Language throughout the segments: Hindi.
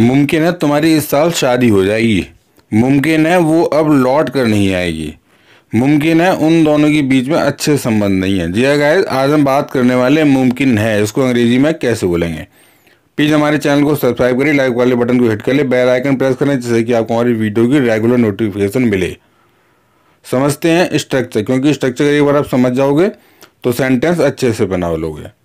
मुमकिन है तुम्हारी इस साल शादी हो जाएगी मुमकिन है वो अब लौट कर नहीं आएगी मुमकिन है उन दोनों के बीच में अच्छे संबंध नहीं है जी गाय हाँ, आज हम बात करने वाले मुमकिन है इसको अंग्रेजी में कैसे बोलेंगे प्लीज़ हमारे चैनल को सब्सक्राइब करें लाइक वाले बटन को हिट कर ले बेल आइकन प्रेस करें जिससे कि आपको हमारी वीडियो की रेगुलर नोटिफिकेशन मिले समझते हैं स्ट्रक्चर क्योंकि स्ट्रक्चर एक बार आप समझ जाओगे तो सेंटेंस अच्छे से बना लोगे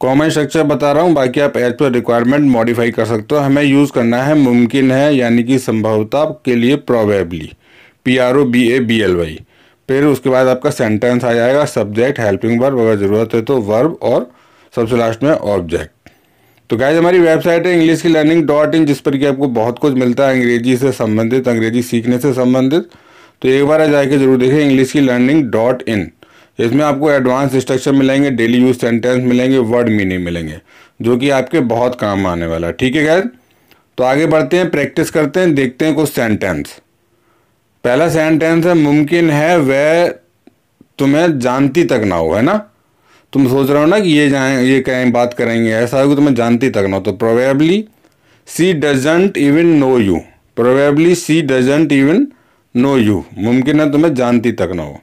कॉमन स्ट्रक्चर बता रहा हूँ बाकी आप एज पर रिक्वायरमेंट मॉडिफाई कर सकते हो हमें यूज़ करना है मुमकिन है यानी कि संभवता के लिए probably P R O B A B L Y फिर उसके बाद आपका सेंटेंस आ जाएगा सब्जेक्ट हेल्पिंग वर्ब अगर ज़रूरत है तो वर्ब और सबसे लास्ट में ऑब्जेक्ट तो गाइज हमारी वेबसाइट है इंग्लिश की लर्निंग डॉट इन जिस पर कि आपको बहुत कुछ मिलता है अंग्रेजी से संबंधित अंग्रेजी सीखने से संबंधित तो एक बार जाके जरूर देखें इंग्लिश की लर्निंग डॉट इन इसमें आपको एडवांस स्ट्रक्चर मिलेंगे डेली यूज सेंटेंस मिलेंगे वर्ड मीनिंग मिलेंगे जो कि आपके बहुत काम आने वाला है ठीक है गैर तो आगे बढ़ते हैं प्रैक्टिस करते हैं देखते हैं कुछ सेंटेंस पहला सेंटेंस है मुमकिन है वह तुम्हें जानती तक ना हो है ना तुम सोच रहे हो ना कि ये जाए ये कहें बात करेंगे ऐसा होगा तुम्हें जानती तक ना हो तो probably she doesn't even know you probably she doesn't even know you मुमकिन है तुम्हें जानती तक ना हो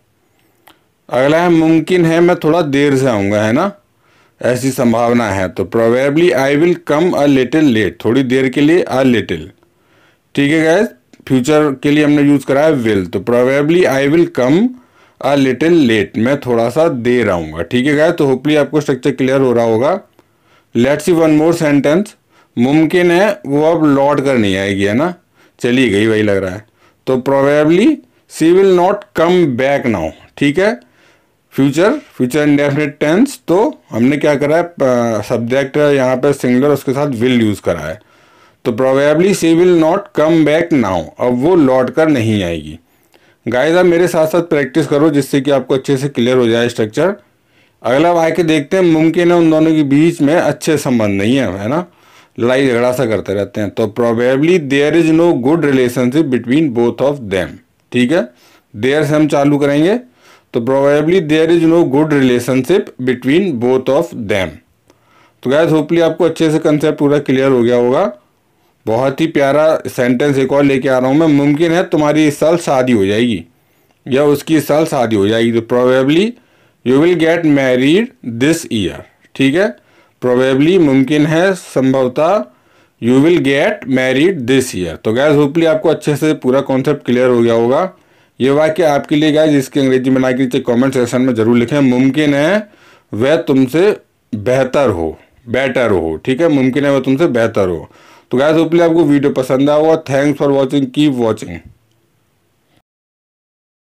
अगला है मुमकिन है मैं थोड़ा देर से आऊँगा है ना ऐसी संभावना है तो probably I will come a little late थोड़ी देर के लिए अ लिटिल ठीक है गैस फ्यूचर के लिए हमने यूज़ करा है विल तो probably I will come a little late मैं थोड़ा सा देर आऊँगा ठीक है गैस तो होपली आपको स्ट्रक्चर क्लियर हो रहा होगा let's see one more sentence मुमकिन है वो अब लौट कर नहीं आएगी है ना चली गई वही लग रहा है तो probably she will not come back now ठीक है फ्यूचर फ्यूचर इंडेफिनेट टेंस तो हमने क्या करा है सब्जेक्ट यहाँ पर सिंगलर उसके साथ विल यूज़ करा है तो probably she will not come back now अब वो लौट कर नहीं आएगी गाइस आप मेरे साथ साथ प्रैक्टिस करो जिससे कि आपको अच्छे से क्लियर हो जाए स्ट्रक्चर अगला भाई के देखते हैं मुमकिन है उन दोनों के बीच में अच्छे संबंध नहीं है है ना लड़ाई झगड़ा सा करते रहते हैं तो probably there is no good relationship between both of them ठीक है देयर से हम चालू करेंगे तो probably there is no good relationship between both of them तो गैस होपली आपको अच्छे से कंसेप्ट पूरा क्लियर हो गया होगा बहुत ही प्यारा सेंटेंस एक और लेके आ रहा हूँ मैं मुमकिन है तुम्हारी इस साल शादी हो जाएगी या उसकी इस साल शादी हो जाएगी तो probably you will get married this year ठीक है प्रोबेबली मुमकिन है संभवतः you will get married this year तो गैस होपली आपको अच्छे से पूरा कॉन्सेप्ट क्लियर हो गया होगा ये वाक्य आपके लिए गाइज इसकी अंग्रेजी बना के नीचे कमेंट सेक्शन में ज़रूर लिखें मुमकिन है वह तुमसे बेहतर हो बेटर हो ठीक है मुमकिन है वह तुमसे बेहतर हो तो गाइज होपली आपको वीडियो पसंद आया होगा thanks for watching keep watching